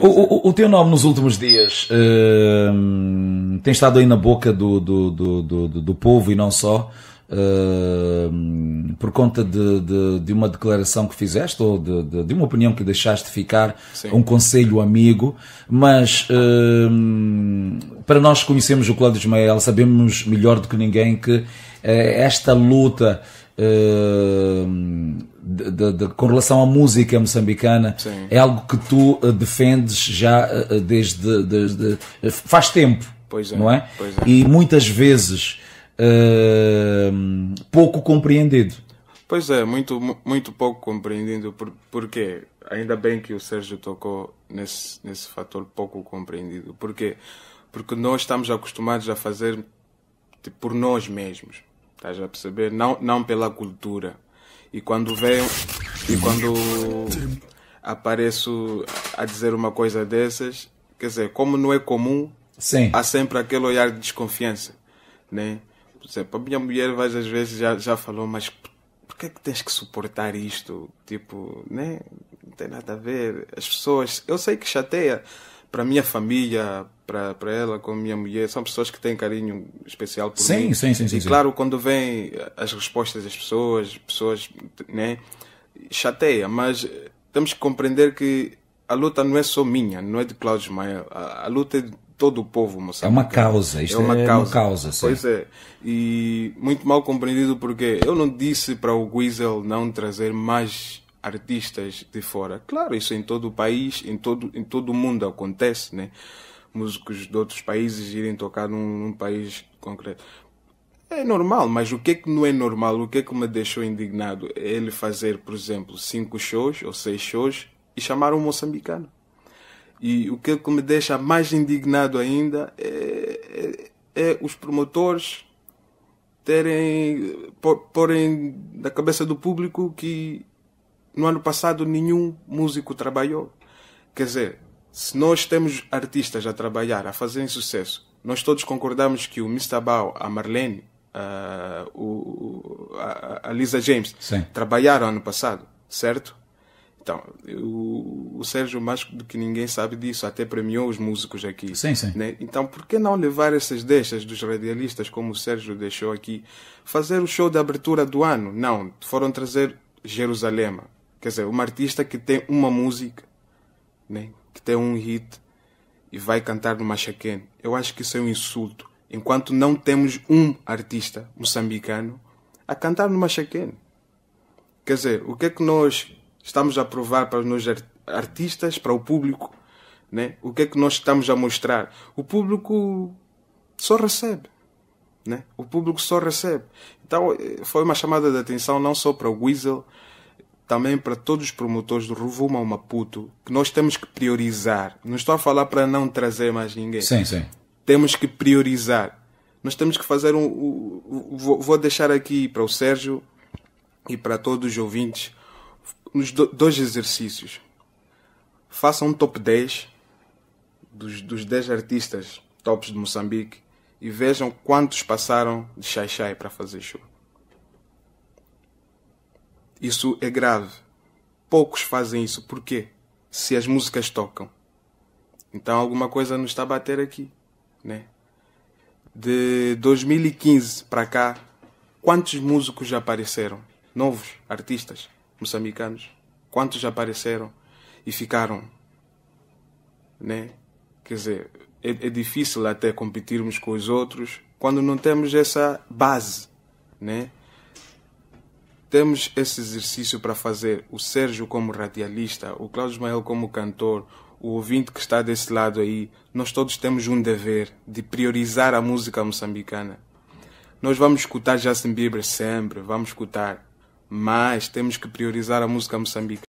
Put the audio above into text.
O, é. o, o, teu nome nos últimos dias uh, tem estado aí na boca do, do, do, do, do povo e não só, uh, por conta de, de, de, uma declaração que fizeste ou de, de uma opinião que deixaste ficar, Sim. um conselho amigo, mas uh, para nós que conhecemos o Cláudio Ismael, sabemos melhor do que ninguém que eh, esta luta de, de, com relação à música moçambicana Sim. é algo que tu eh, defendes já eh, eh, desde, faz tempo, é, não é? é? E muitas vezes uh, pouco compreendido. Pois é, muito, muito pouco compreendido. Por, porquê? Ainda bem que o Sérgio tocou nesse, nesse fator pouco compreendido. porque Porque nós estamos acostumados a fazer tipo, por nós mesmos. Estás a perceber? Não, não pela cultura. E quando veio. E quando apareço a dizer uma coisa dessas, quer dizer, como não é comum, Sim. há sempre aquele olhar de desconfiança. Né? Por exemplo, a minha mulher várias vezes já, já falou, mas por que é que tens que suportar isto? Tipo, né? Não tem nada a ver. As pessoas, eu sei que chateia, para minha família, para, para ela, com a minha mulher, são pessoas que têm carinho especial por sim, mim. Sim, sim, sim. E sim. claro, quando vem as respostas das pessoas, pessoas, né, chateia, mas eh, temos que compreender que a luta não é só minha, não é de Cláudio Maia, a, a luta é de todo o povo moçambicano. É uma causa, é isto é uma é causa. Uma causa sim. Pois é, e muito mal compreendido porque eu não disse para o Guizel não trazer mais artistas de fora. Claro, isso em todo o país, em todo, em todo o mundo acontece, né? Músicos de outros países irem tocar num, num país concreto. É normal, mas o que é que não é normal, o que é que me deixou indignado é ele fazer, por exemplo, cinco shows ou seis shows e chamar um moçambicano. E o que é que me deixa mais indignado ainda é, é, é os promotores terem porem na cabeça do público que no ano passado nenhum músico trabalhou. Quer dizer, se nós temos artistas a trabalhar, a fazerem sucesso, nós todos concordamos que o Mr. Bao, a Marlene, a, ah, o, a, a Lisa James Sim. trabalharam ano passado, certo? Então, o, o, Sérgio, mais do que ninguém sabe disso, até premiou os músicos aqui. Sim, sim. Né? Então, por que não levar essas deixas dos radialistas, como o Sérgio deixou aqui, fazer o show de abertura do ano? Não, foram trazer Jerusalema, Quer dizer, uma artista que tem uma música, né? que tem um hit e vai cantar no Machaquene. Eu acho que isso é um insulto. Enquanto não temos um artista moçambicano a cantar no Machaquene. Quer dizer, o que é que nós estamos a provar para os artistas, para o público? Né? O que é que nós estamos a mostrar? O público só recebe. Né? O público só recebe. Então, eh, foi uma chamada de atenção não só para o Weasel, também para todos os promotores do Rovuma ao Maputo, que nós temos que priorizar. Não estou a falar para não trazer mais ninguém. Sim, sim. Temos que priorizar. Nós temos que fazer um. vou deixar aqui para o Sérgio e para todos os ouvintes os dois exercícios. Faça um top 10 dos, dos 10 artistas tops de Moçambique e vejam quantos passaram de Xai Xai para fazer show. Isso é grave. Poucos fazem isso. Por quê? Se as músicas tocam. Então alguma coisa nos está a bater aqui, né? De 2015 para cá, quantos músicos já apareceram? Novos artistas moçambicanos? Quantos já apareceram e ficaram, né? Quer dizer, é, é difícil até competirmos com os outros quando não temos essa base, né? Temos esse exercício para fazer, o Sérgio como radialista, o Cláudio Ismael como cantor, o ouvinte que está desse lado aí, nós todos temos um dever de priorizar a música moçambicana. Nós vamos escutar Justin Bieber sempre, vamos escutar, mas temos que priorizar a música moçambicana.